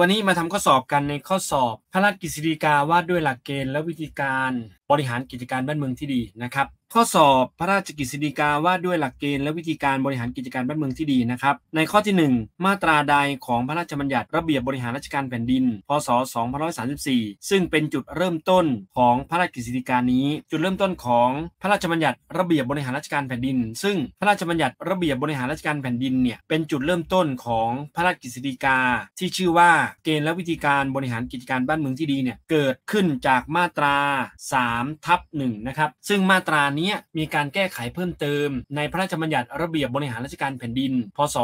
วันนี้มาทำข้อสอบกันในข้อสอบพระราชกฤษฎีกาว่าด้วยหลักเกณฑ์และวิธีการบริหารกิจการบ้านเมืองที่ดีนะครับข้อสอบพระราชกิฤษฎีกาว่าด้วยหลักเกณฑ์และวิธีการบริหารกิจการบ้านเมืองที่ดีนะครับในข้อที่ 1 มาตราใดของพระราชบัญญัติระเบียบบริหารราชการแผ่นดินพศ2534ซึ่งเป็นจุดเริ่มต้นของพระราชกิฤษฎีกานี้ จุดเริ่มต้นของพระราชบัญญัติระเบียบบริหารราชการแผ่นดิน ซึ่งพระราชบัญญัติระเบียบบริหารราชการแผ่นดินเนี่ยเป็นจุดเริ่มต้นของพระราชกิฤษฎีกา ที่ชื่อว่าเกณฑ์และวิธีการบริหารกิจการบ้านเมืองที่ดีเนี่ยเกิดขึ้นจากมาตรา3ทับ1นะครับซึ่งมาตรานี้ี้มีการแก้ไขเพิ่มเติมในพระราชบัญญัติระเบียบบริหารราชการแผ่นดิน พศ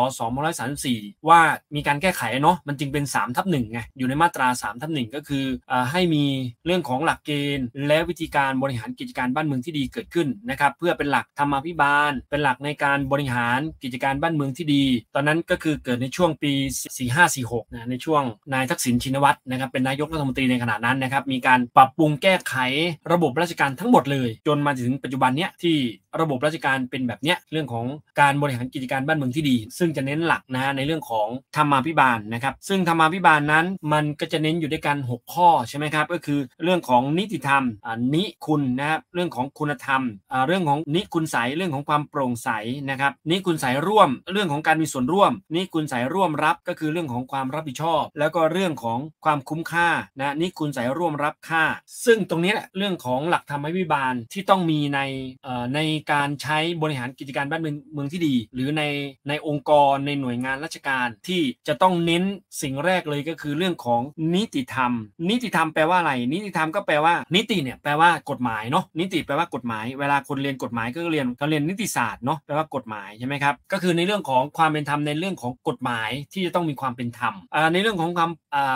2534ว่ามีการแก้ไขเนาะมันจึงเป็น3ทับหนึ่งไงอยู่ในมาตรา3ทับหนึ่งก็คืออให้มีเรื่องของหลักเกณฑ์และวิธีการบริหารกิจการบ้านเมืองที่ดีเกิดขึ้นนะครับเพื่อเป็นหลักธรรมาภิบาล เป็นหลักในการบริหารกิจการบ้านเมืองที่ดี ตอนนั้นก็คือเกิดในช่วงปี4546นะในช่วงนายทักษิณชินวัตรนะครับเป็นนายกรัฐมนตรีในขณะนั้นนะครับมีการปรับปรุงแก้ไขระบบราชการทั้งหมดเลยจนมาถึงปัจจุบันันเนี้ยที่ระบบราชการเป็นแบบเนี้ยเรื่องของการบริหารกิจการบ้านเมืองที่ดี ซึ่งจะเน้นหลักนะในเรื่องของธรรมาภิบาลนะครับซึ่งธรรมาภิบาลนั้น มันก็จะเน้นอยู่ด้วยกัน 6 ข้อใช่ไหมครับก็คือเรื่องของนิติธรรมนิคุณนะครับเรื่องของคุณธรรมเรื่องของนิคุณใสเรื่องของความโปร่งใสนะครับนิคุณใสร่วม เรื่องของการมีส่วนร่วมนิคุณใสร่วมรับก็คือเรื่องของความรับผิดชอบ แล้วก็เรื่องของความคุ้มค่านะนิคุณใสร่วมรับค่า ซึ่งตรงนี้แหละเรื่องของหลักธรรมวิบาลที่ต้องมีในในการใช้บริหารกิจการบ้านเมืองที่ดี หรือในในองค์กรในหน่วยงานราชการที่จะต้องเน้นสิ่งแรกเลยก็คือเรื่องของนิติธรรม นิติธรรมแปลว่าอะไร นิติธรรมก็แปลว่า นิติเนี่ยแปลว่ากฎหมายเนาะนิติแปลว่ากฎหมายเวลาคนเรียนกฎหมายก็เรียนเขาเรียนนิติศาสตร์เนาะแปลว่ากฎหมายใช่ไหมครับก็คือในเรื่องของความเป็นธรรมในเรื่องของกฎหมายที่จะต้องมีความเป็นธรรมในเรื่องของความ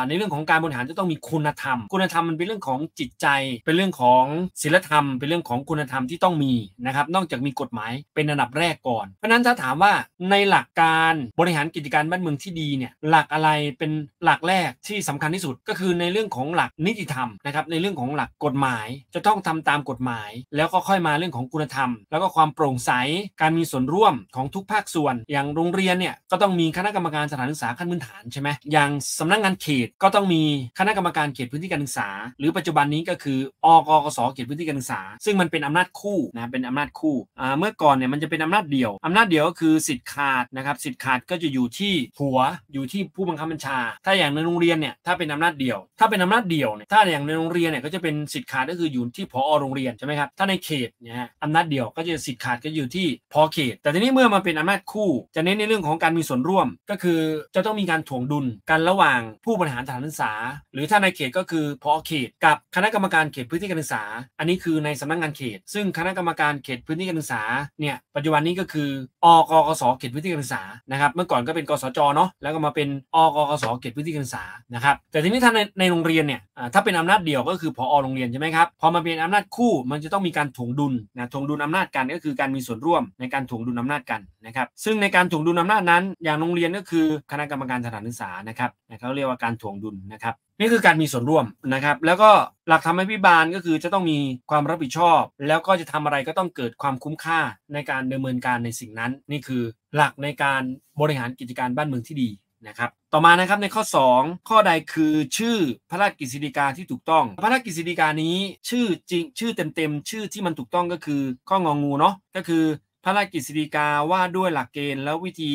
ในเรื่องของการบริหารจะต้องมีคุณธรรม คุณธรรมมันเป็นเรื่องของจิตใจ เป็นเรื่องของศีลธรรมเป็นเรื่องของคุณธรรมที่ต้องมีนะครับนอกจากมีกฎหมายเป็นอันดับแรกก่อนเพราะนั้นถ้าถามว่าในหลักการบริหารกิจการบ้านเมืองที่ดีเนี่ยหลักอะไรเป็นหลักแรกที่สำคัญที่สุดก็คือในเรื่องของหลักนิติธรรมนะครับในเรื่องของหลักกฎหมายจะต้องทำตามกฎหมาย แล้วก็ค่อยมาเรื่องของคุณธรรม แล้วก็ความโปร่งใสการมีส่วนร่วมของทุกภาคส่วน อย่างโรงเรียนเนี่ยก็ต้องมีคณะกรรมการสถานศึกษาขั้นพื้นฐานใช่ไหมอย่าง สำนักงงานเขตก็ต้องมีคณะกรรมการเขตพื้นที่การศึกษาหรือปัจจุบันนี้ก็คืออกกสเขตพื้นที่การศึกษา ซึ่งมันเป็นอำนาจคูู่่นะเป็นอำนาจคู่อ่าเมื่อก่อนเนี่ยมันจะเป็นอำนาจเดี่ยว อำนาจเดี่ยวก็คือสิทธิ์ขาดนะครับ สิทธิ์ขาดก็จะอยู่ที่หัว อยู่ที่ผู้บังคับบัญชา ถ้าอย่างในโรงเรียนเนี่ย ถ้าเป็นอำนาจเดี่ยว ถ้าเป็นอำนาจเดี่ยวเนี่ย ถ้าอย่างในโรงเรียนเนี่ย ก็จะเป็นสิทธิ์ขาดก็คืออยู่ที่ผอโรงเรียนใช่ไหมครับ ถ้าในเขตเนี่ยอำนาจเดี่ยว ก็จะสิทธิ์ขาดก็อยู่ที่พอเขต แต่ทีนี้เมื่อมาเป็นอำนาจคู่ จะเน้นในเรื่องของการมีส่วนร่วม ก็คือจะต้องมีการถ่วงดุลกันระหว่างผู้บริหารสถานศึกษา หรือถ้าในเขตก็คือพอเขต กับคณะกรรมการเขตพื้นที่การศึกษา อันนี้คือในสำนักงานเขต ซึ่งคณะกรรมการเขตพื้นที่การศึกษาเนี่ยปัจจุบันนี้ก็คืออกกศเขตพื้นที่การศึกษานะครับเมื่อก่อนก็เป็นกสจเนาะแล้วก็มาเป็นอกกศเขตพื้นที่การศึกษานะครับแต่ทีนี้ถ้าในในโรงเรียนเนี่ยถ้าเป็นอำนาจเดียวก็คือพอโรงเรียนใช่ไหมครับพอมาเป็นอำนาจคู่มันจะต้องมีการถ่วงดุลนะถ่วงดุลอำนาจกันก็คือการมีส่วนร่วมในการถ่วงดุลอำนาจกันนะครับซึ่งในการถ่วงดุลอำนาจนั้น อย่างโรงเรียนก็คือคณะกรรมการสถานศึกษานะครับเขาเรียกว่าการถ่วงดุลนะครับนี่คือการมีส่วนร่วมนะครับ แล้วก็หลักธรรมพิบาลก็คือจะต้องมีความรับผิดชอบ แล้วก็จะทำอะไรก็ต้องเกิดความคุ้มค่าในการดำเนินการในสิ่งนั้น นี่คือหลักในการบริหารกิจการบ้านเมืองที่ดีนะครับ ต่อมานะครับในข้อ 2 ข้อใดคือชื่อพระราชกฤษฎีกาที่ถูกต้องพระราชกฤษฎีกานี้ชื่อจริง ชื่อเต็มๆชื่อที่มันถูกต้องก็คือ ข้ององูเนาะก็คือพระราชกฤษฎีกาว่าด้วยหลักเกณฑ์และวิธี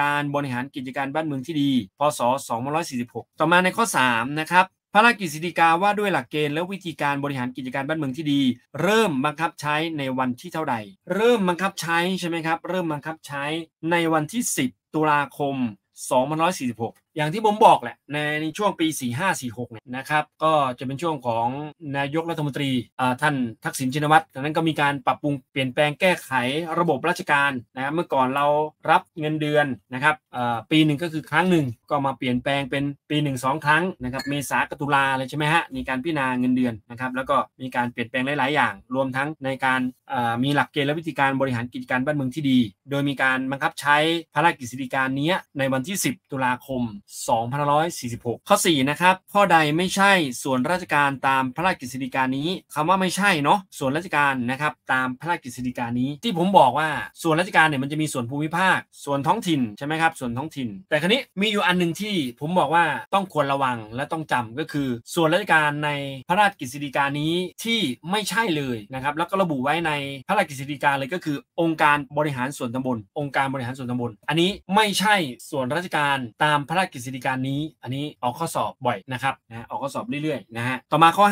การบริหารกิจการบ้านเมืองที่ดี พศ2 4 6ต่อมาในข้อ3นะครับพระราชกฤษฎีกาว่าด้วยหลักเกณฑ์และวิธีการบริหารกิจการบ้านเมืองที่ดี เริ่มบังคับใช้ในวันที่เท่าใดเริ่มบังคับใช้ใช่ไหมครับ เริ่มบังคับใช้ในวันที่ 10 ตุลาคม2546อย่างที่ผมบอกแหละในช่วงปี 4546เนี่ยนะครับก็จะเป็นช่วงของนายกรัฐมนตรีท่านทักษิณชินวัตรดังนั้นก็มีการปรับปรุงเปลี่ยนแปลงแก้ไขระบบราชการนะเมื่อก่อนเรารับเงินเดือนนะครับปีหนึ่งก็คือครั้งหนึ่ง ก็มาเปลี่ยนแปลงเป็นปี1 2ครั้งนะครับ เมษากตุลาเลยใช่ไหมฮะมีการพิจารณาเงินเดือนนะครับแล้วก็มีการเปลี่ยนแปลงหลาย ๆ อย่างรวมทั้งในการมีหลักเกณฑ์และวิธีการบริหารกิจการบ้านเมืองที่ดี โดยมีการบังคับใช้พระราชกฤษฎีกานี้ในวันที่ 10 ตุลาคม2546 ข้อ4นะครับข้อใดไม่ใช่ส่วนราชการตามพระราชกฤษฎีกานี้คำว่าไม่ใช่เนาะส่วนราชการนะครับตามพระราชกฤษฎีกานี้ที่ผมบอกว่า ส่วนราชการเนี่ยมันจะมีส่วนภูมิภาค ส่วนท้องถิ่นใช่ไหมครับส่วนท้องถิ่น แต่ครันี้มีอยู่อันหนึ่งที่ผมบอกว่าต้องควรระวังและต้องจำก็คือ ส่วนราชการในพระราชกฤษฎีกานี้ที่ไม่ใช่เลยนะครับแล้วก็ระบุไว้ในพระราชกฤษฎีกาเลยก็คือ องค์การบริหารส่วนตำบลองค์การบริหารส่วนตำบลอันนี้ไม่ใช่ ส่วนราชการตามพระราชกฤษฎีการนี้ อันนี้ออกข้อสอบบ่อยนะครับนะออกข้อสอบเรื่อยๆนะฮะต่อมาข้อ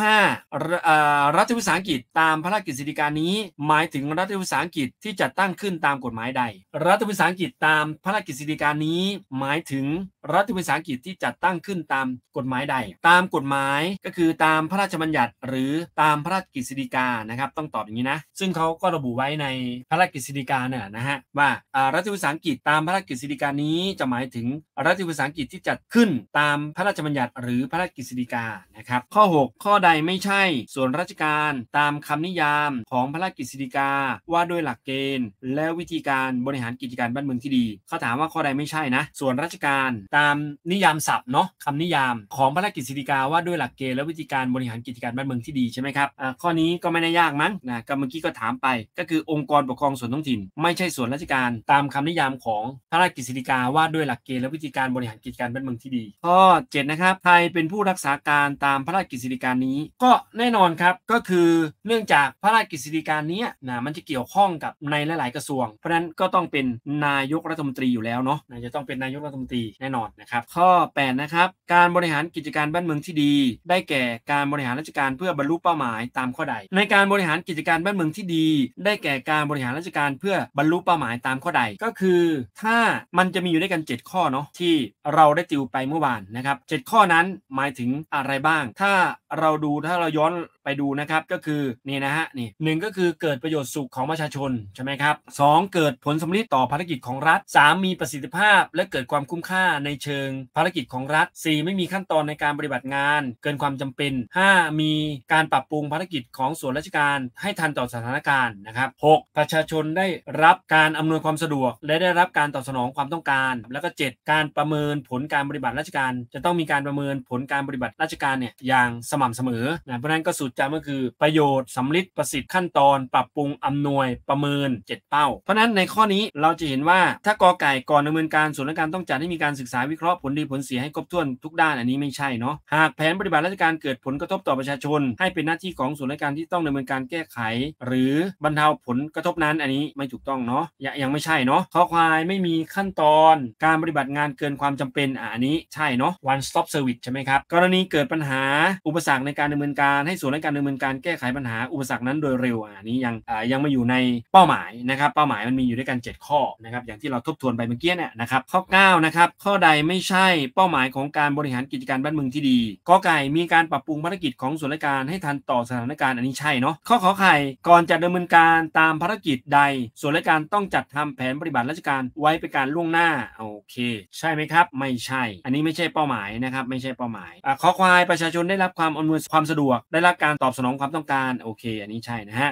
5รัฐวิสาหกิจตามพระราชกฤษฎีการนี้หมายถึงรัฐวิสาหกิจที่จัดตั้งขึ้นตามกฎหมายใดรัฐวิสาหกิจตามพระราชกฤษฎีการนี้หมายถึงรัฐวิสาหกิจที่จัดตั้งขึ้นตามกฎหมายใด ตามกฎหมายก็คือตามพระราชบัญญัติหรือตามพระราชกฤษฎีกานะครับต้องตอบอย่างนี้นะซึ่งเขาก็ระบุไว้ในพระราชกฤษฎีกาเนี่ยนะฮะว่ารัฐวิสาหกิจตามพระราชกฤษฎีกานี้จะหมายถึงรัฐวิสาหกิจที่จัดขึ้นตามพระราชบัญญัติ หรือพระราชกฤษฎีกานะครับ ข้อ 6 ข้อใดไม่ใช่ ส่วนราชการตามคำนิยามของพระราชกฤษฎีกาว่าด้วยหลักเกณฑ์และวิธีการบริหารกิจการบ้านเมืองที่ดีเขาถามว่าข้อใดไม่ใช่นะส่วนราชการตตามนิยามศัพท์เนาะคำนิยามของพระราชกิจสิกาว่าด้วยหลักเกณฑ์และวิธีการบริหารกิจการบ้านเมืองที่ดีใช่ไหมครับข้อนี้ก็ไม่ได้ยาก มั้งนะก็เมื่อกี้ก็ถามไป ก็คือองค์กรปกครองส่วนท้องถิ่น ไม่ใช่ส่วนราชการตามคำนิยามของพระราชกิจสิกาว่าด้วยหลักเกณฑ์และวิธีการบริหารกิจการบ้านเมืองที่ดีข้อ7นะครับไทยเป็นผู้รักษาการตามพระราชกิจสิกานี้ ก็แน่นอนครับก็คือเนื่องจากพระราชกิจสิกานี้นะมันจะเกี่ยวข้องกับในหลายๆกระทรวงเพราะนั้นก็ต้องเป็นนายกรัฐมนตรีอยู่แล้วเนาะจะต้องเป็นนายกรัฐมนตรีแน่นอนนอนนะครับข้อ8นะครับการบริหารกิจการบ้านเมืองที่ดี ได้แก่การบริหารราชการเพื่อบรรลุเป้าหมายตามข้อใดในการบริหารกิจการบ้านเมืองที่ดีได้แก่การบริหารราชการเพื่อบรรลุเป้าหมายตามข้อใดก็คือถ้ามันจะมีอยู่ด้วยกัน 7 ข้อเนาะที่เราได้ติวไปเมื่อวานนะครับเข้อนั้นหมายถึงอะไรบ้าง ถ้าเราดูถ้าเราย้อนไปดูนะครับก็คือ นี่นะฮะนี่หนึ่งก็คือเกิดประโยชน์สุขของประชาชนใช่ไหมครับสเกิดผลสมริดต่อภารกิจของรัฐ 3 มีประสิทธิภาพและเกิดความคุ้มค่าในเชิงภารกิจของรัฐ 4 ไม่มีขั้นตอนในการปฏิบัติงานเกินความจำเป็น 5 มีการปรับปรุงภารกิจของส่วนราชการให้ทันต่อสถานการณ์นะครับ6ประชาชนได้รับการอำนวยความสะดวก และได้รับการตอบสนองความต้องการ แล้วก็ 7 การประเมินผลการปฏิบัติราชการ จะต้องมีการประเมินผลการปฏิบัติราชการเนี่ยอย่างสม่ำเสมอ นะ เพราะนั้นก็สูตรจำก็คือประโยชน์สำลิดประสิทธิ์ขั้นตอน ปรับปรุงอำนวยประเมิน 7 เป้า เพราะนั้นในข้อนี้เราจะเห็นว่าถ้ากอไก่ก่อนดำเนินการ ส่วนราชการต้องจัดให้มีการศึกษาวิเคราะห์ผลดีผลเสียให้ครบถ้วนทุกด้านอันนี้ไม่ใช่เนาะ หากแผนปฏิบัติราชการเกิดผลกระทบต่อประชาชน ให้เป็นหน้าที่ของส่วนราชการที่ต้องดำเนินการแก้ไข หรือบรรเทาผลกระทบนั้นอันนี้ไม่ถูกต้องเนาะยังไม่ใช่เนาะข้อควายไม่มีขั้นตอนการปฏิบัติงานเกินความจำเป็นอันนี้ใช่เนาะ one stop service ใช่ไหมครับกรณีเกิดปัญหาอุปสสรรคในการดำเนินการให้ส่วนในการดำเนินการแก้ไขปัญหาอุปสรรคนั้นโดยเร็ว อันนี้ยังยังไม่อยู่ในเป้าหมายนะครับ เป้าหมายมันมีอยู่ด้วยกัน 7 ข้อนะครับอย่างที่เราทบทวนไปเมื่อกี้เนี่ยนะครับ ข้อ9นะครับข้อใดไม่ใช่เป้าหมายของการบริหารกิจการบ้านเมืองที่ดีข้อไก่มีการปรับปรุงภารกิจของส่วนราชการให้ทันต่อสถานการณ์อันนี้ใช่เนาะข้อขอไข่ก่อนจะดำเนินการตามภารกิจใด ส่วนราชการต้องจัดทำแผนปฏิบัติราชการไว้เป็นการล่วงหน้าโอเคใช่ไหมครับ ไม่ใช่ อันนี้ไม่ใช่เป้าหมายนะครับไม่ใช่เป้าหมายข้อควายประชาชนได้รับความอำนวยความสะดวกได้รับการตอบสนองความต้องการโอเคอันนี้ใช่นะฮะ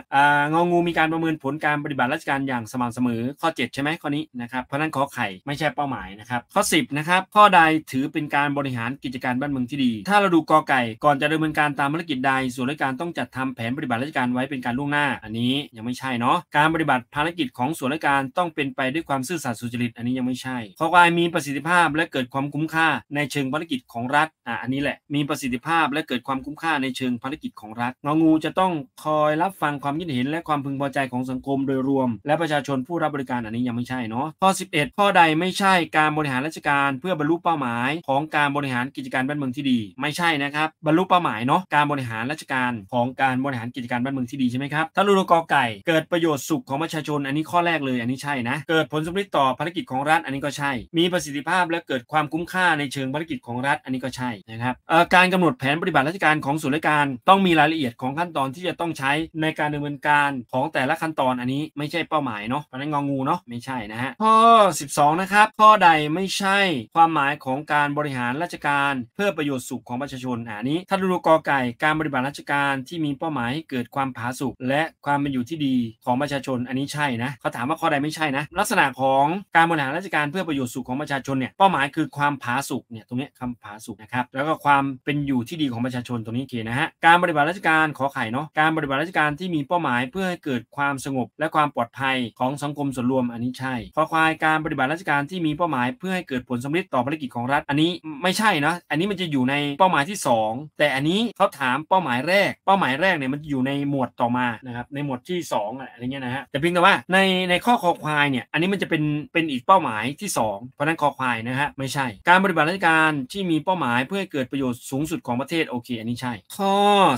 งองูมีการประเมินผลการปฏิบัติราชการอย่างสม่ำเสมอข้อ7ใช่ไหมข้อนี้นะครับเพราะนั้นขอไข่ไม่ใช่เป้าหมายนะครับข้อ 10นะครับข้อใดถือเป็นการบริหารกิจการบ้านเมืองที่ดี ถ้าเราดูกอไก่ก่อนจะดำเนินการตามภารกิจใดส่วนราชการต้องจัดทำแผนปฏิบัติราชการไว้เป็นการล่วงหน้า อันนี้ยังไม่ใช่เนาะการปฏิบัติภารกิจของส่วนราชการต้องเป็นไปด้วยความซื่อสัตย์สุจริต อันนี้ยังไม่ใช่ข้อใวายมีประสิทธิภาพและเกิดความคุ้มค่า ในเชิงภารกิจของรัฐอ่ะอันนี้แหละมีประสิทธิภาพและเกิดความความคุ้มค่าในเชิงภารกิจของรัฐงองูจะต้องคอยรับฟังความคิดเห็นและความพึงพอใจของสังคมโดยรวม และประชาชนผู้รับบริการ อันนี้ยังไม่ใช่เนาะข้อ11ข้อใดไม่ใช่การบริหารราชการเพื่อบรรลุเป้าหมาย ของการบริหารกิจการบ้านเมืองที่ดี ไม่ใช่นะครับ บรรลุเป้าหมายเนาะการบริหารราชการของการบริหารกิจการบ้านเมืองที่ดีใช่ไหมครับถ้าลูกอไก่ เกิดประโยชน์สุขของประชาชน อันนี้ข้อแรกเลยอันนี้ใช่นะเกิดผลสมฤทธิ์ต่อภารกิจของรัฐอันนี้ก็ใช่มีประสิทธิภาพและเกิดความคุ้มค่าในเชิงภารกิจของรัฐ อันนี้ก็ใช่นะครับการกำหนดแผนปฏิบัติราชการการของศุลการต้องมีรายละเอียดของขั้นตอนที่จะต้องใช้ในการดำเนินการของแต่ละขั้นตอนอันนี้ไม่ใช่เป้าหมายเนาะเพราะนั้นงองูเนาะไม่ใช่นะฮะข้อ12นะครับข้อใดไม่ใช่ความหมายของการบริหารราชการ เพื่อประโยชน์สุขของประชาชนอันนี้ท่านรูกอไก่การบริบัติราชการที่มีเป้าหมายให้เกิดความผาสุกและความเป็นอยู่ที่ดีของประชาชน อันนี้ใช่นะเขาถามว่าข้อใดไม่ใช่นะลักษณะของการบริหารราชการเพื่อประโยชน์สุขของประชาชนเนี่ยเป้าหมายคือความผาสุกเนี่ยตรงนี้คำผาสุกนะครับแล้วก็ความเป็นอยู่ที่ดีของประชาชนนตรงนี้ทกนะฮะ การปฏิบัติราชการขอไข่เนาะการปฏิบัติราชการที่มีเป้าหมายเพื่อให้เกิดความสงบและความปลอดภัยของสังคมส่วนรวมอันนี้ใช่ขอควายการปฏิบัติราชการที่มีเป้าหมายเพื่อให้เกิดผลสำเร็จต่อภารกิจของรัฐ อันนี้ไม่ใช่นะอันนี้มันจะอยู่ในเป้าหมายที่ 2 แต่อันนี้เขาถามเป้าหมายแรก เป้าหมายแรกเนี่ยมันอยู่ในหมวดต่อมานะครับในหมวดที่2อะไรเงี้ยนะฮะแต่เพียงแต่ว่าในในข้อคอควายเนี่ยอันนี้มันจะเป็นเป็นอีกเป้าหมายที่ 2 เพราะนั้นคอควายนะฮะไม่ใช่ การปฏิบัติราชการที่มีเป้าหมายเพื่อให้เกิดประโยชน์สูงสุดของประเทศโอเคนนี้ใช่ข้อ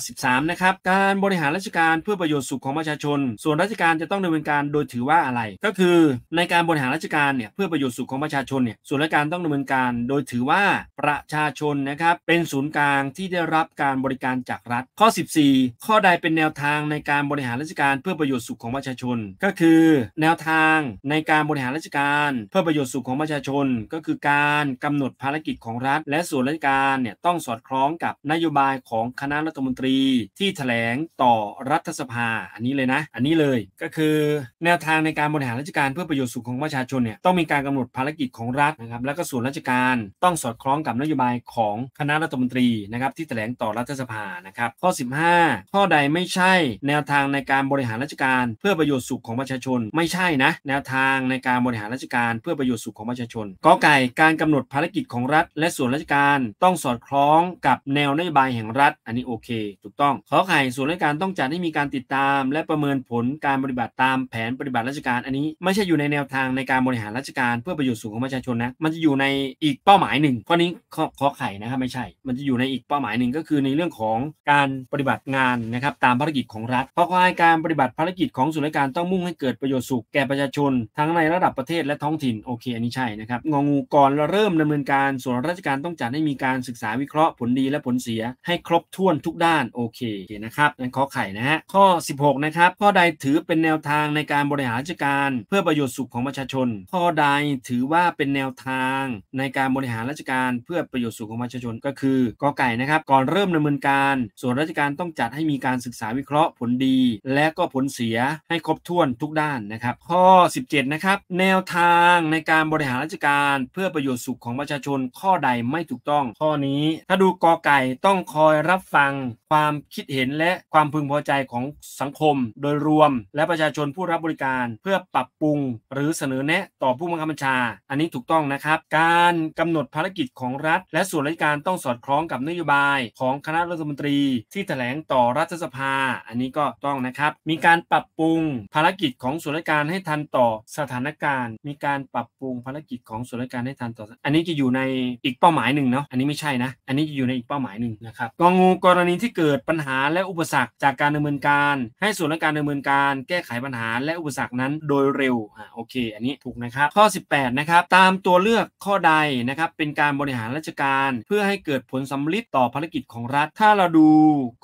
13นะครับการบริหารราชการเพื่อประโยชน์สุขของประชาชน ส่วนราชการจะต้องดำเนินการโดยถือว่าอะไร ก็คือในการบริหารราชการเนี่ยเพื่อประโยชน์สุขของประชาชนเนี่ยส่วนราชการต้องดำเนินการ โดยถือว่าประชาชนนะครับเป็นศูนย์กลางที่ได้รับการบริการจากรัฐ ข้อ 14 ข้อใดเป็นแนวทางในการบริหารราชการ เพื่อประโยชน์สุขของประชาชนก็คือแนวทางในการบริหารราชการเพื่อประโยชน์สุขของประชาชน ก็คือการกำหนดภารกิจของรัฐ และส่วนราชการเนี่ยต้องสอดคล้องกับนโยบายายของคณะรัฐมนตรี ที่ถแถลงต่อรัฐสภา อันนี้เลยนะ อันนี้เลยก็คือแนวทางในการบริหารราชการ เพื่อประโยชน์สุขของประชาชนเนี่ยต้องมีการกำหนดภารกิจของรัฐนะครับและก็ส่วนราชการ ต้องสอดคล้องกับนโยบายของคณะรัฐมนตรีนะครับที่ถแถลงต่อรัฐสภานะครับ ข้อ 15 ข้อใดไม่ใช่ แนวทางในการบริหารราชการเพื่อประโยชน์สุขของประชาชนไม่ใช่นะแนวทางในการบริหารราชการเพื่อประโยชน์สุขของประชาชนกอไก่การกำหนดภารกิจของรัฐ และส่วนราชการ ต้องสอดคล้องกับแนวนโยบายแห่งรัฐอันนี้โอเคถูกต้อง ขอไข่ส่วนราชการต้องจัดให้มีการติดตาม และประเมินผลการปฏิบัติตามแผนปฏิบัติราชการอันนี้ไม่ใช่อยู่ในแนวทางในการบริหารราชการเพื่อประโยชน์สูงของประชาชนนะมันจะอยู่ในอีกเป้าหมายหนึ่งข้อนี้ขอไข่นะครับไม่ใช่ มันจะอยู่ในอีกเป้าหมายหนึ่งก็คือในเรื่องของการปฏิบัติงานนะครับ ตามภารกิจของรัฐเพราะว่าการปฏิบัติภารกิจของส่วนราชการต้องมุ่งให้เกิดประโยชน์สูงแก่ประชาชน ทั้งในระดับประเทศและท้องถิ่นโอเค อันนี้ใช่นะครับงงูก่อนเริ่มดำเนินการส่วนราชการต้องจัดให้มีการศึกษาวิเคราะห์ผลดีและผลเสียให้ครบถ้วนทุกด้านโอเคนะครับนันขอไข่นะฮะข้อ16นะครับข้อใดถือเป็นแนวทางในการบริหารราชการ เพื่อประโยชน์สุขของประชาชนข้อใดถือว่าเป็นแนวทางในการบริหารราชการ เพื่อประโยชน์สุขของประชาชน ก็คือกอไก่นะครับ ก่อนเริ่มดำเนินการ ส่วนราชการต้องจัดให้มีการศึกษาวิเคราะห์ผลดี และก็ผลเสียให้ครบถ้วนทุกด้านนะครับ ข้อ 17นะครับแนวทางในการบริหารราชการ เพื่อประโยชน์สุขของประชาชน ข้อใดไม่ถูกต้อง ข้อนี้ ถ้าดูกอไก่ต้องขอยรับฟังความคิดเห็นและความพึงพอใจของสังคม โดยรวม และประชาชนผู้รับบริการ เพื่อปรับปรุงหรือเสนอแนะต่อผู้บังคับบัญชา อันนี้ถูกต้องนะครับการกำหนดภารกิจของรัฐและส่วนราชการต้องสอดคล้องกับนโยบาย ของคณะรัฐมนตรี ที่แถลงต่อรัฐสภา อันนี้ก็ต้องนะครับ มีการปรับปรุงภารกิจของส่วนราชการให้ทันต่อสถานการณ์ มีการปรับปรุงภารกิจของส่วนราชการให้ทันต่ออันนี้จะอยู่ในอีกเป้าหมายหนึ่งเนาะอันนี้ไม่ใช่นะ อันนี้จะอยู่ในอีกเป้าหมายหนึ่งนะครับกองงูกรณีที่เกิดปัญหาและอุปสรรคจากการดำเนินการ ให้ส่วนราชการดำเนินการ แก้ไขปัญหา และอุปสรรคนั้นโดยเร็วอ่าโอเค อันนี้ถูกนะครับข้อ 18นะครับตามตัวเลือกข้อใดนะครับเป็นการบริหารราชการ เพื่อให้เกิดผลสำลิดต่อภารกิจของรัฐ ถ้าเราดู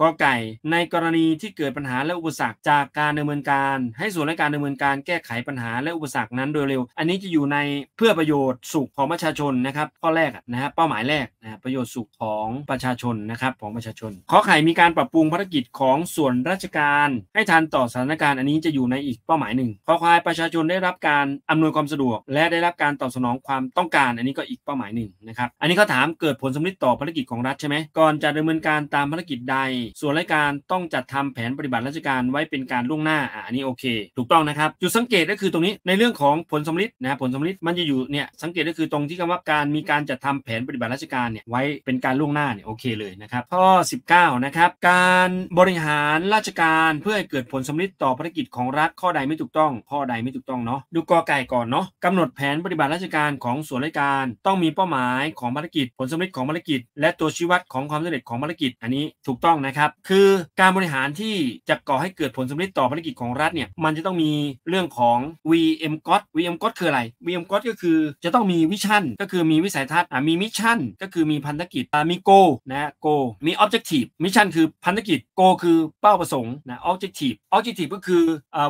กอไก่ ในกรณีที่เกิดปัญหาและอุปสรรคจากการดำเนินการ ให้ส่วนราชการดำเนินการแก้ไขปัญหาและอุปสรรคนั้นโดยเร็ว อันนี้จะอยู่ในเพื่อประโยชน์สุขของประชาชนนะครับข้อแรกนะฮะเป้าหมายแรกนะประโยชน์สุขของประชาชนนะครับของประชาชนข้อไข่มีการปรับปรุงภารกิจของส่วนราชการ ให้ทันต่อสถานการณ์อันนี้จะอยู่ในอีกเป้าหมายหนึ่งขอควายประชาชนได้รับการอำนวยความสะดวก และได้รับการตอบสนองความต้องการ อันนี้ก็อีกเป้าหมายหนึ่งนะครับ อันนี้เขาถามเกิดผลสำลิ์ต่อภารกิจของรัฐใช่ไหมก่อนจะดำเนินการตามภารกิจใด ส่วนราชการต้องจัดทำแผนปฏิบัติราชการไว้เป็นการล่วงหน้าอ่ะอันนี้โอเค ถูกต้องนะครับ จุดสังเกตก็คือตรงนี้ในเรื่องของผลสำลิ์นะผลสำลิ์มันจะอยู่เนี่ยสังเกตก็คือตรงที่คำว่าการมีการจัดทำแผนปฏิบัติราชการเนี่ยไว้เป็นการล่วงหน้าเนี่ยโอเคเลยนะครับข้อ19นะครับการบริหารราชการเพื่อให้เกิดผลสทธิ์ต่อภารกิจของรัฐ ข้อใดไม่ถูกต้องข้อใดไม่ถูกต้องเนาะดูกอไก่ก่อนเนาะกำหนดแผนปฏิบัติราชการของส่วนราชการ ต้องมีเป้าหมายของภารกิจผลสทธิ์ของภารกิจ และตัวชี้วัดของความสำเร็จของภารกิจอันนี้ถูกต้องนะครับ คือการบริหารที่จะก่อให้เกิดผลสทธิ์ต่อภารกิจของรัฐเนี่ยมันจะต้องมีเรื่องของ VM g o t VM g o t คืออะไร VM g o t ก็คือจะต้องมีวิชั่น ก็คือมีวิสัยทัศน์มีมิชชั่นก็คือมีพันธกิจมีโกนะโกมีออบเจกตีฟมิชชั่นชันคือพันธกิจ Go คือเป้าประสงค์นะ objective objective ก็คือ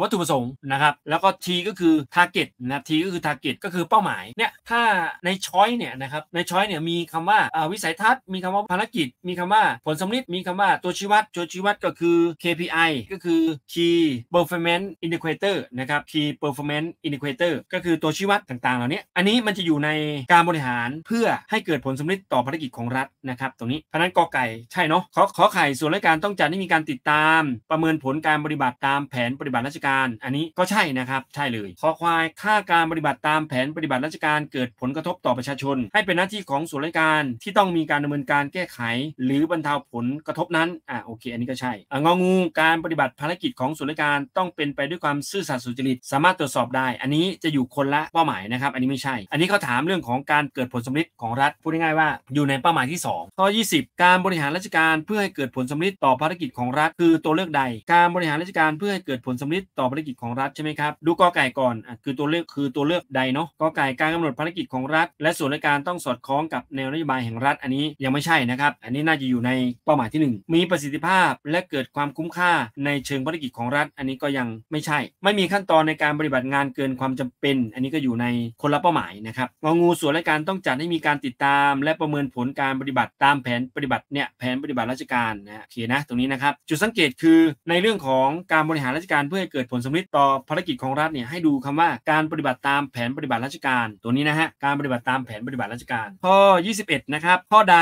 วัตถุประสงค์นะครับแล้วก็ T ก็คือ target นะ T ก็คือ target ก็คือเป้าหมายเนี่ยถ้าในช้อยเนี่ยนะครับในช้อยเนี่ยมีคำว่าวิสัยทัศน์มีคำว่าภารกิจมีคำว่าผลสำลิดมีคำว่าตัวชี้วัดตัวชี้วัดก็คือ KPI ก็คือ Key Performance Indicator นะครับ Key Performance Indicator ก็คือตัวชี้วัดต่างๆเหล่านี้อันนี้มันจะอยู่ในการบริหารเพื่อให้เกิดผลสำลิดต่อภารกิจของรัฐนะครับตรงนี้เพราะนั้นกอไก่ใช่เนาะขอขอไข่ส่วนราชการต้องจัดให้มีการติดตาม ประเมินผลการปฏิบัติตามแผนปฏิบัติราชการ อันนี้ก็ใช่นะครับใช่เลยข้อควายค่าการปฏิบัติตามแผนปฏิบัติราชการเกิดผลกระทบต่อประชาชน ให้เป็นหน้าที่ของส่วนราชการที่ต้องมีการดำเนินการแก้ไข หรือบรรเทาผลกระทบนั้นอ่ะโอเค อันนี้ก็ใช่งองูการปฏิบัติภารกิจของส่วนราชการต้องเป็นไปด้วยความซื่อสัตย์สุจริตสามารถตรวจสอบได้ อันนี้จะอยู่คนละเป้าหมายนะครับอันนี้ไม่ใช่ อันนี้เขาถามเรื่องของการเกิดผลสมฤทธิ์ของรัฐพูดง่ายๆว่าอยู่ในเป้าหมายที่2ข้อ20 การบริหารราชการเพื่อให้เกิดผลสำลิดต่อภารกิจของรัฐคือ ตัวเลือกใด การบริหารราชการเพื่อให้เกิดผลสำลิดต่อภารกิจของรัฐใช่ไหมครับดูกอไก่ก่อนอคือตัวเลือกคือตัวเลือกใดเนาะกอไก่การกำหนดภารกิจของรัฐ และส่วนราชการต้องสอดคล้องกับแนวนโยบายแห่งรัฐ อันนี้ยังไม่ใช่นะครับอันนี้น่าจะอยู่ในเป้าหมายที่ 1 มีประสิทธิภาพและเกิดความคุ้มค่าในเชิงภารกิจของรัฐ อันนี้ก็ยังไม่ใช่ ไม่มีขั้นตอนในการปฏิบัติงานเกินความจำเป็น อันนี้ก็อยู่ในคนละเป้าหมายนะครับงงูส่วนราชการต้องจัดให้มีการติดตาม และประเมินผลการปฏิบัติตามแผนปฏิบัติเนี่ยแผนปฏิบัติราชการันนะโอเคนะ ตรงนี้นะครับจุดสังเกตคือในเรื่องของการบริหารราชการเพื่อให้เกิดผลสฤทริ์ต่อภารกิจของรัฐเนี่ยให้ดูคำว่าการปฏิบัติตามแผนปฏิบัติราชการตัวนี้นะฮะการปฏิบัติตามแผนปฏิบัติราชการข้อ 21นะครับข้อใด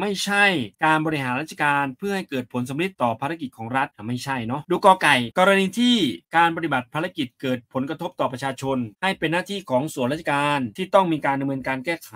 ไม่ใช่การบริหารราชการ เพื่อให้เกิดผลสฤทริ์ต่อภารกิจของรัฐไม่ใช่เนาะดูกอไก่กรณีที่การปฏิบัติภารกิจเกิดผลกระทบต่อประชาชน ให้เป็นหน้าที่ของส่วนราชการที่ต้องมีการดำเนินการแก้ไข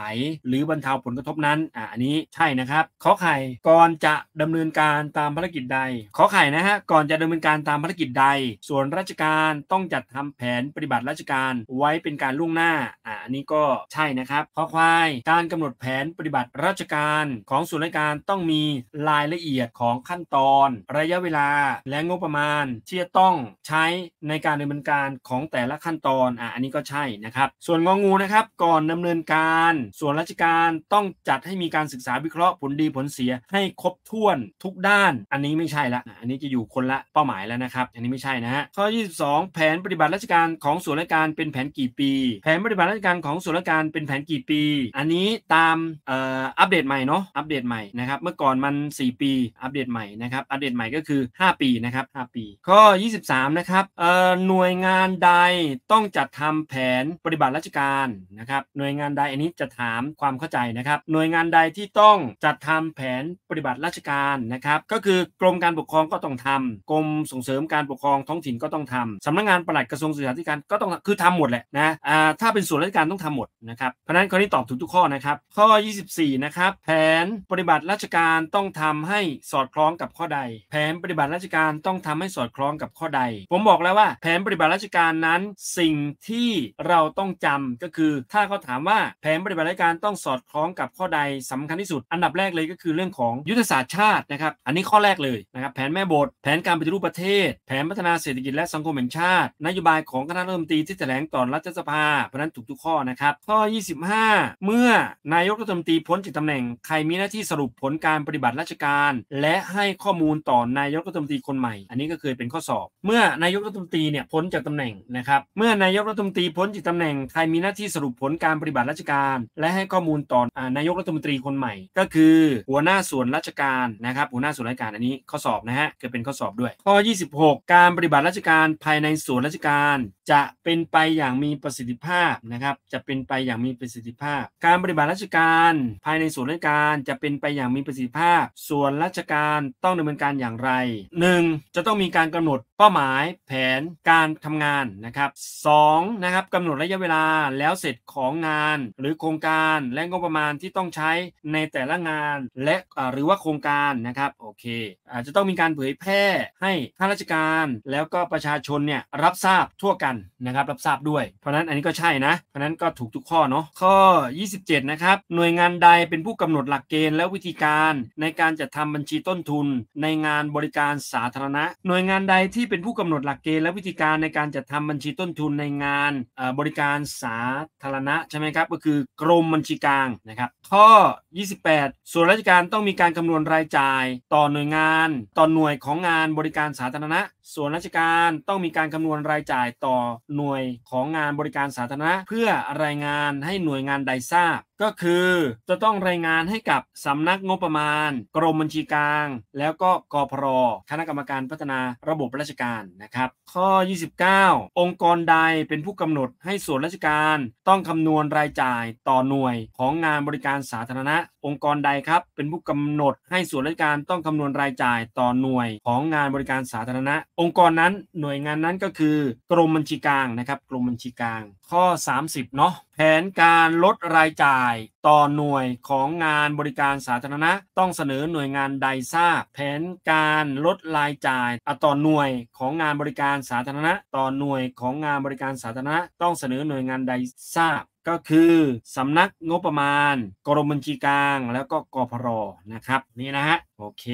หรือบรรเทาผลกระทบนั้นอ่าอันนี้ใช่นะครับข้อไข่ก่อนจะดำเนินการการตามภารกิจใด ขอไข่นะฮะก่อนจะดำเนินการตามภารกิจใด ส่วนราชการต้องจัดทำแผนปฏิบัติราชการ ไว้เป็นการล่วงหน้าอ่าอันนี้ก็ใช่นะครับขอควายการกำหนดแผนปฏิบัติราชการของส่วนราชการต้องมีรายละเอียดของขั้นตอน ระยะเวลาและงบประมาณ ที่จะต้องใช้ในการดำเนินการของแต่ละขั้นตอนอ่าอันนี้ก็ใช่นะครับ ส่วนงองูนะครับ ก่อนดำเนินการ ส่วนราชการต้องจัดให้มีการศึกษาวิเคราะห์ผลดีผลเสีย ให้ครบถ้วนทุกกด้านอันนี้ไม่ใช่ละ อันนี้จะอยู่คนละเป้าหมายแล้วนะครับ อันนี้ไม่ใช่นะฮะข้อ 22 แผนปฏิบัติราชการของส่วนราชการเป็นแผนกี่ปี แผนปฏิบัติราชการของส่วนราชการเป็นแผนกี่ปี อันนี้ตามอัปเดตใหม่เนาะ อัปเดตใหม่นะครับ เมื่อก่อนมัน 4 ปี อัปเดตใหม่นะครับ อัปเดตใหม่ก็คือ 5 ปีนะครับ5ปีข้อ 23 นะครับหน่วยงานใดต้องจัดทำแผนปฏิบัติราชการนะครับ หน่วยงานใดอันนี้จะถามความเข้าใจนะครับ หน่วยงานใดที่ต้องจัดทำแผนปฏิบัติราชการนะครับก็คือกรมการปกครองก็ต้องทำกรมส่งเสริมการปกครองท้องถิ่นก็ต้องทำ สำนักงานปลัดกระทรวงศึกษาธิการก็ต้องคือทำหมดแหละนะอ่าถ้าเป็นส่วนราชการต้องทำหมดนะครับเพราะนั้นข้อนี้ตอบถูกทุกข้อนะครับ ข้อ24นะครับแผนปฏิบัติราชการต้องทำให้สอดคล้องกับข้อใด แผนปฏิบัติราชการต้องทำให้สอดคล้องกับข้อใด ผมบอกแล้วว่าแผนปฏิบัติราชการนั้นสิ่งที่เราต้องจำก็คือ ถ้าเขาถามว่า แผนปฏิบัติราชการต้องสอดคล้องกับข้อใดสำคัญที่สุด อันดับแรกเลยก็คือเรื่องของยุทธศาสตร์ชาตินะครับับอันนี้ข้อแรกเลยนะครับแผนแม่บทแผนการปฏิรูปประเทศ แผนพัฒนาเศรษฐกิจและสังคมแห่งชาตินโยบายของคณะรัฐมนตรีที่แถลงต่อรัฐสภาเพราะนั้นถูกทุกข้อนะครับ ข้อ 25 เมื่อนายกรัฐมนตรีพ้นจากตำแหน่ง ใครมีหน้าที่สรุปผลการปฏิบัติราชการ และให้ข้อมูลต่อนายกรัฐมนตรีคนใหม่ อันนี้ก็เคยเป็นข้อสอบ เมื่อนายกรัฐมนตรีเนี่ยพ้นจากตำแหน่งนะครับเมื่อนายกรัฐมนตรีพ้นจากตำแหน่งใครมีหน้าที่สรุปผลการปฏิบัติราชการ และให้ข้อมูลต่อนายกรัฐมนตรีคนใหม่ ก็คือ หัวหน้าส่วนราชการนะครับหัวหน้าส่วนราชการอันนี้ข้อสอบนะฮะ เกิดเป็นข้อสอบด้วย ข้อ 26 การปฏิบัติราชการภายในส่วนราชการจะเป็นไปอย่างมีประสิทธิภาพนะครับจะเป็นไปอย่างมีประสิทธิภาพ การปฏิบัติราชการ ภายในส่วนราชการจะเป็นไปอย่างมีประสิทธิภาพ ส่วนราชการต้องดำเนินการอย่างไร 1. จะต้องมีการกำหนดเป้าหมายแผนการทำงานนะครับสนะครับกำหนดระยะเวลาแล้วเสร็จของงาน หรือโครงการและงบประมาณที่ต้องใช้ในแต่ละงานและหรือว่าโครงการนะครับโอเค อาจจะต้องมีการเผยแพร่ให้ข้าราชการ แล้วก็ประชาชนเนี่ยรับทราบทั่วกันนะครับรับทราบด้วยเพราะนั้นอันนี้ก็ใช่นะเพราะนั้นก็ถูกทุกข้อเนาะข้อ 27 นะครับหน่วยงานใดเป็นผู้กำหนดหลักเกณฑ์และวิธีการในการจัดทำบัญชีต้นทุน ในงานบริการสาธารณะ หน่วยงานใดที่เป็นผู้กำหนดหลักเกณฑ์และวิธีการในการจัดทำบัญชีต้นทุนในงานบริการสาธารณะใช่ไหมครับก็คือกรมบัญชีกลางนะครับข้อ 28 ส่วนราชการต้องมีการคำนวณรายจ่ายต่อหน่วยงาน ต่อหน่วยของงานบริการสาธารณะส่วนราชการต้องมีการคำนวณรายจ่ายต่อหน่วยของงานบริการสาธารณะ เพื่อรายงานให้หน่วยงานใดทราบก็คือจะต้องรายงานให้กับ สำนักงบประมาณ กรมบัญชีกลาง แล้วก็กพรคณะกรรมการพัฒนาระบบราชการนะครับ ข้อ 29 องค์กรใดเป็นผู้กำหนดให้ส่วนราชการต้องคำนวณรายจ่ายต่อหน่วยของงานบริการสาธารณะ องค์กรใดครับ เป็นผู้กำหนดให้ส่วนราชการต้องคำนวณรายจ่าย ต่อหน่วยของงานบริการสาธารณะ องค์กรนั้นหน่วยงานนั้นก็คือ กรมบัญชีกลางนะครับ กรมบัญชีกลางข้อ 30เนาะแผนการลดรายจ่ายต่อหน่วยของงานบริการสาธารณะ ต้องเสนอหน่วยงานใดทราบ แผนการลดรายจ่ายต่อหน่วยของงานบริการสาธารณะ ต่อหน่วยของงานบริการสาธารณะ ต้องเสนอหน่วยงานใดทราบ ก็คือสำนักงบประมาณ กรมบัญชีกลางแล้วก็กพรนะครับ นี่นะฮะโอเค